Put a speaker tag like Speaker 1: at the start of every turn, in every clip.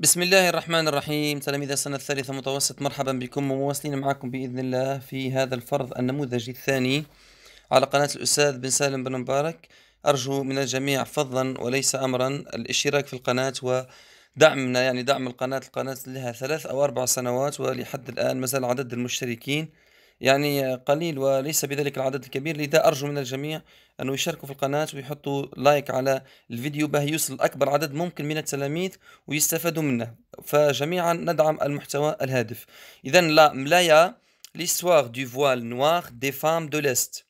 Speaker 1: بسم الله الرحمن الرحيم تلاميذ السنة الثالثة متوسط مرحبا بكم ومواصلين معكم بإذن الله في هذا الفرض النموذجي الثاني على قناة الأستاذ بن سالم بن مبارك أرجو من الجميع فضلا وليس أمرا الاشتراك في القناة ودعمنا يعني دعم القناة القناة لها ثلاث أو أربع سنوات ولحد الآن مازال عدد المشتركين يعني قليل وليس بذلك العدد الكبير لذا أرجو من الجميع أنه يشاركوا في القناة ويحطوا لايك على الفيديو باه يوصل أكبر عدد ممكن من التلاميذ ويستفادوا منه فجميعا ندعم المحتوى الهادف إذا لا ملايا ليستواغ دو فوال نواغ دي فام دو ليست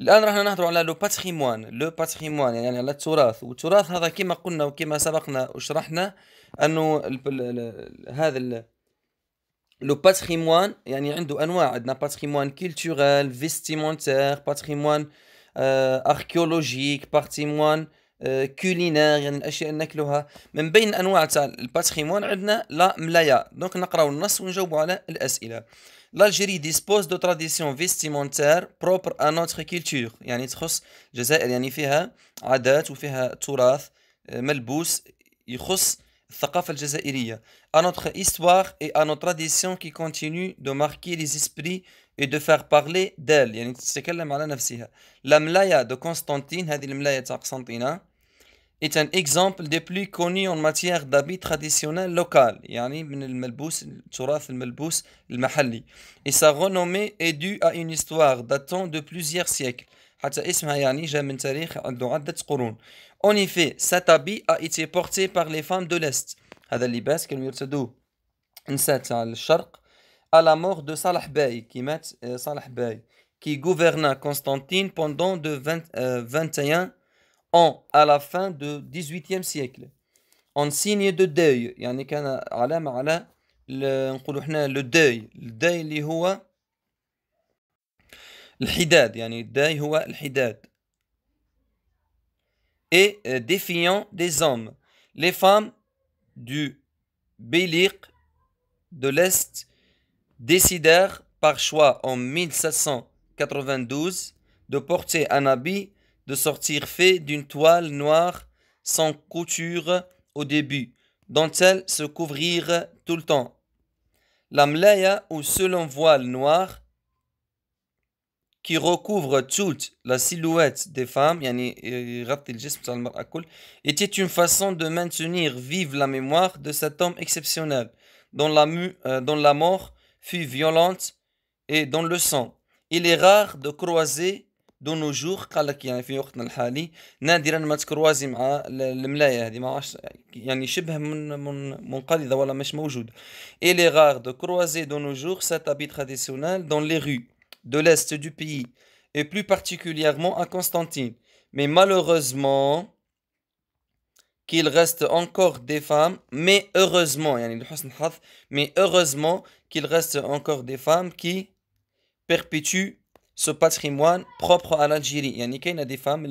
Speaker 1: الان راح نهضروا على لو باتريموان لو باتريموان يعني على التراث والتراث هذا كما قلنا وكما سبقنا وشرحنا انه هذا لو باتريموان يعني عنده انواع عندنا باتريموان كولتورال فيستيمونتير باتريموان اركيولوجيك باتريموان كولينير يعني الاشياء اللي ناكلوها من بين انواع تاع الباتريمون عندنا لا ملايا دونك نقراو النص ونجاوبوا على الاسئله L'Algérie dispose de traditions vestimentaires propres à notre culture يعني تخص الجزائر يعني فيها عادات وفيها تراث euh، ملبوس يخص à notre histoire et à nos traditions qui continuent de marquer les esprits et de faire parler d'elle. La mlaya de Constantine, est un exemple des plus connus en matière d'habits traditionnels local, Et sa renommée est due à une histoire datant de plusieurs siècles. En effet, cet habit a été porté par les femmes de l'Est. Hein, à la mort de Salah Bay qui euh, gouverna Constantine pendant 21 euh, ans à la fin du XVIIIe siècle. En signe de deuil, le deuil, le deuil et euh, défiant des hommes les femmes du Béliq de l'Est décidèrent par choix en 1792 de porter un habit de sortir fait d'une toile noire sans couture au début, dont elles se couvrirent tout le temps. La mlaya ou selon voile noir qui recouvre toute la silhouette des femmes, euh, était une façon de maintenir vive la mémoire de cet homme exceptionnel, dont la, euh, dont la mort fut violente et dans le sang. Il est rare de croiser de nos jours قال يعني في وقتنا الحالي نادرا ما تكروازي مع الملاية هذه ما يعني شبه من من ولا مش Il est rare de croiser de nos jours cet habit traditionnel dans les rues de l'est du pays, et plus particulièrement à Constantine. Mais malheureusement, qu'il reste encore des femmes, mais heureusement, mais heureusement qu'il reste encore des femmes qui perpétuent ce patrimoine propre à l'Algérie. femmes,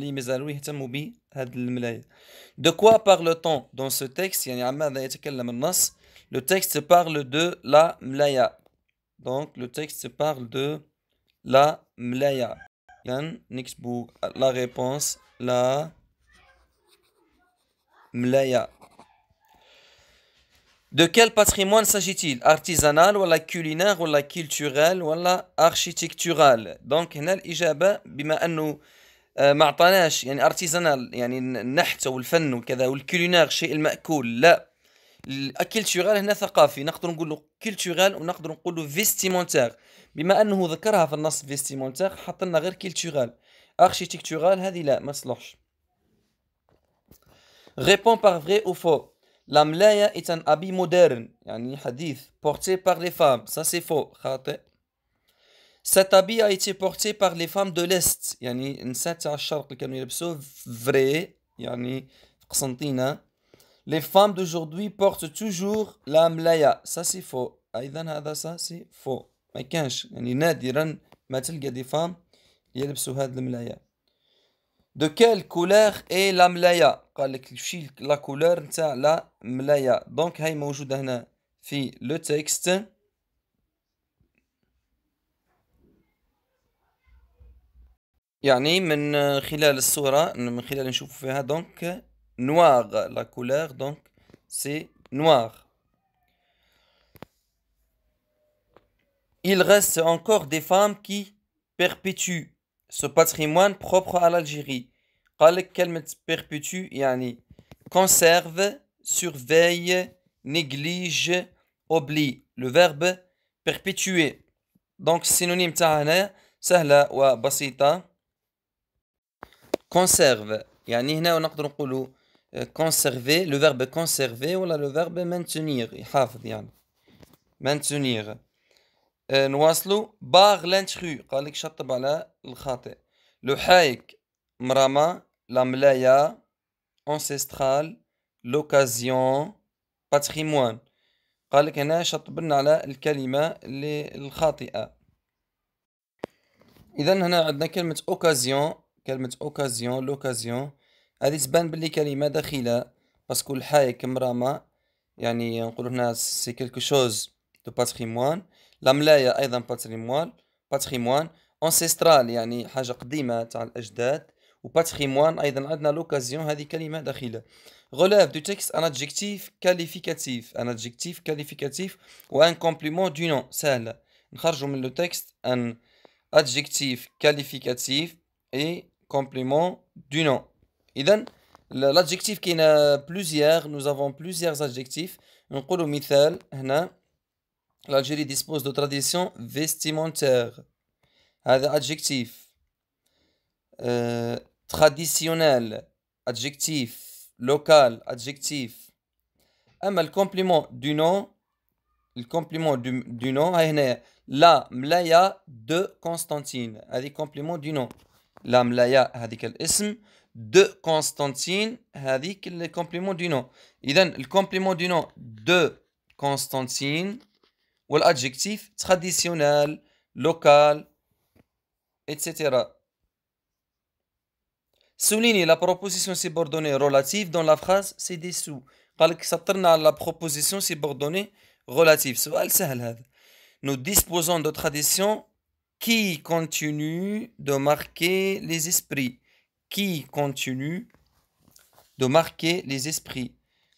Speaker 1: De quoi parle-t-on dans ce texte Le texte parle de la mlaya. Donc le texte parle de لا ملايا كان نكتبو لا غيبونس لا ملايا De quel patrimoine s'agit-il Artisanal ولا كولينار ولا كيلتورال ولا اركيتكتورال دونك هنا الإجابة بما أنه آه، ما عطاناش يعني ارتيزانال يعني النحت والفن وكذا والكولينار شيء المأكول لا الكيلتورال هنا ثقافي نقدر نقول له ونقدر نقول له فيستيمونتير بما انه ذكرها في النص فيستيمونتير حط لنا غير كيلتورال اركيتكتورال هذه لا ما تصلحش ريبون بار فري او فو لا ملايا ايت ان ابي مودرن يعني حديث بورتي بار لي فام سا سي فو خاطئ Cet habit a été porté par les femmes de l'Est, يعني نسات تاع الشرق اللي كانوا يلبسوه فري يعني قسنطينة Les femmes d'aujourd'hui portent toujours la mlaya. Ça, c'est faux. aïdan ça, c'est faux. ما كانش يعني il y a des femmes qui portent la mlaya. De quelle couleur est la mlaya la couleur de la mlaya. Donc هاي موجودة هنا le texte. يعني من خلال الصورة من خلال نشوف فيها دونك noir. La couleur, donc, c'est noir. Il reste encore des femmes qui perpétuent ce patrimoine propre à l'Algérie. perpétue يعني conserve, surveille, néglige, oublie. Le verbe perpétuer. Donc synonyme sahla wa basita. conserve يعني هنا نقدر نقولوا euh, conserver, le verbe conserver ou le verbe maintenir. Maintenir. نواصلوا باغ لانتخو قال لك شطب على الخاطئ لحايك مراما la mlaya, ancestrale, l'occasion, patrimoine. قال لك هنا شطبنا على الكلمة الخاطئة. اذا هنا عندنا كلمة occasion، كلمة occasion, l'occasion هذه تبان باللي كلمة دخيلة باسكو الحاية كمرامة يعني نقولو هنا سي كيلكو شوز دو باتريموان ملايا أيضا باتريموان باتريموان انسيسترال يعني حاجة قديمة تاع الأجداد و باتريموان أيضا عندنا لوكازيون هذه كلمة دخيلة غولاف دو texte ان adjectif كاليفيكاتيف ان adjectif كاليفيكاتيف وان كومبليمون دو نون nom سهلة نخرجوا من لو texte ان adjectif كاليفيكاتيف اي كومبليمون دو نون إذا l'adjectif a plusieurs nous avons plusieurs adjectifs نقولوا مثال هنا l'Algérie dispose de traditions vestimentaires adjectif euh, traditionnel adjectif local adjectif le complément du nom le complément du, du nom la mlaya de Constantine le complément du nom la mlaya هذيك de Constantine, avec le complément du nom. donc le complément du nom de Constantine ou l'adjectif traditionnel, local, etc. Soulignez la proposition subordonnée relative dans la phrase c'est des sous. la proposition subordonnée relative. Nous disposons de traditions qui continuent de marquer les esprits qui continue de marquer les esprits.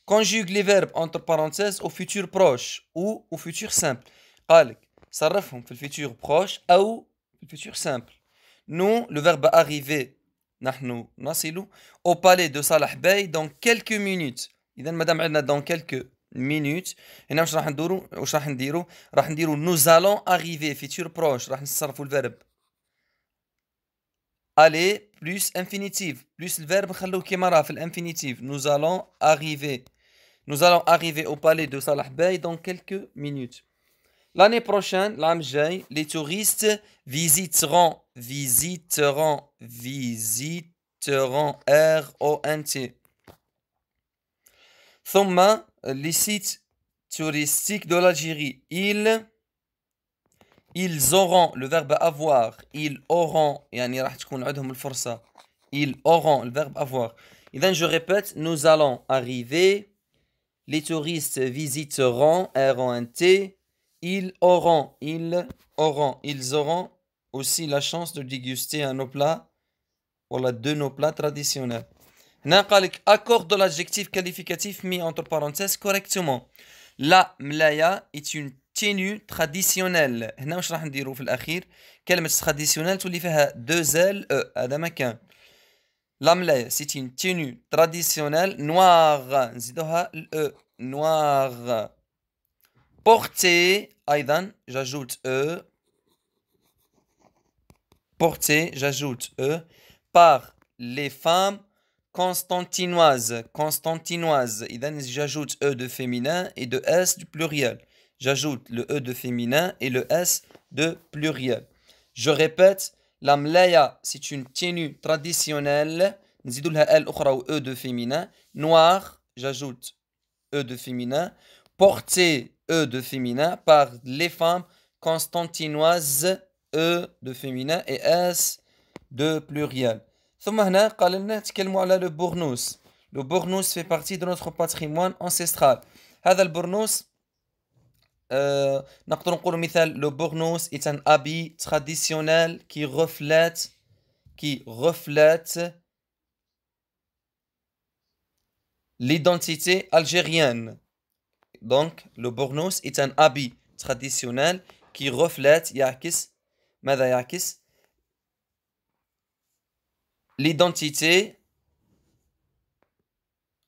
Speaker 1: Conjugue les verbes entre parenthèses au futur proche ou au futur simple. قالك صرفهم في futur proche ou le simple. Nous, le verbe arriver, au palais de Salah Bey dans quelques minutes. Il madame, Madame, dans quelques minutes Et nous, nous nous allons arriver futur proche allez le verbe plus infinitive, plus le verbe Khalou l'infinitive. Nous allons arriver. Nous allons arriver au palais de Salah dans quelques minutes. L'année prochaine, l'Amjay, les touristes visiteront, visiteront, visiteront, R-O-N-T. les sites touristiques de l'Algérie. Ils ils auront le verbe avoir ils auront et راح تكون عندهم ils auront le verbe avoir Et donc je répète nous allons arriver les touristes visiteront T. ils auront ils auront ils auront aussi la chance de déguster un nos plats voilà deux nos plats traditionnels هنا قال de l'adjectif qualificatif mis entre parenthèses correctement la mlaya est une Ténue traditionnelle. quel allons dire que nous allons dire au nous c'est une tenue traditionnelle noire dire que fait. Deux dire e, nous allons e, que nous allons dire constantinoises, nous j'ajoute, e, Portée. féminin et de s du pluriel j'ajoute le E de féminin et le S de pluriel. Je répète, la mlaya, c'est une tenue traditionnelle. dit ou E de féminin. Noir, j'ajoute E de féminin. Portée, E de féminin, par les femmes constantinoises, E de féminin et S de pluriel. Le bournous. Le bournous fait partie de notre patrimoine ancestral. هذا البرنوس euh, le نقولوا est un habit traditionnel qui reflète qui reflète l'identité algérienne. Donc le Bournos est un habit traditionnel qui reflète l'identité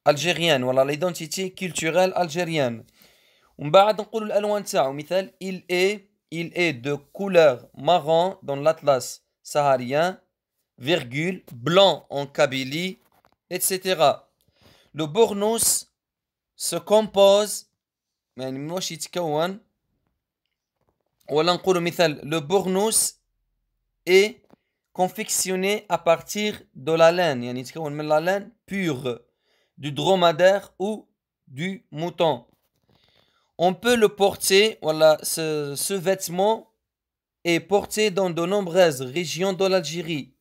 Speaker 1: algérienne, voilà l'identité culturelle algérienne il est, il de couleur marron dans l'Atlas saharien, virgule, blanc en Kabylie, etc. Le burnous se compose, le burnous est confectionné à partir de la laine, la laine pure, du dromadaire ou du mouton on peut le porter, voilà, ce, vêtement est porté dans de nombreuses régions de l'Algérie.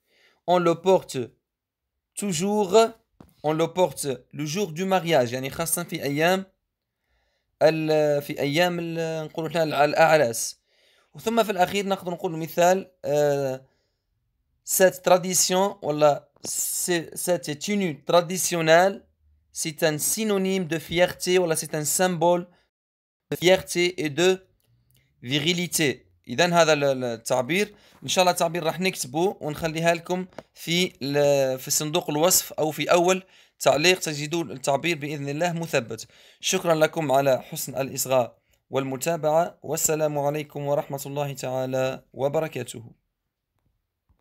Speaker 1: On le porte toujours, on le porte le jour du mariage, cette tradition voilà, cette tenue traditionnelle c'est un synonyme de fierté voilà, c'est un symbole فيغتي اي دو فيغيليتي اذا هذا التعبير ان شاء الله تعبير راح نكتبه ونخليها لكم في في صندوق الوصف او في اول تعليق تجدون التعبير باذن الله مثبت شكرا لكم على حسن الاصغاء والمتابعه والسلام عليكم ورحمه الله تعالى وبركاته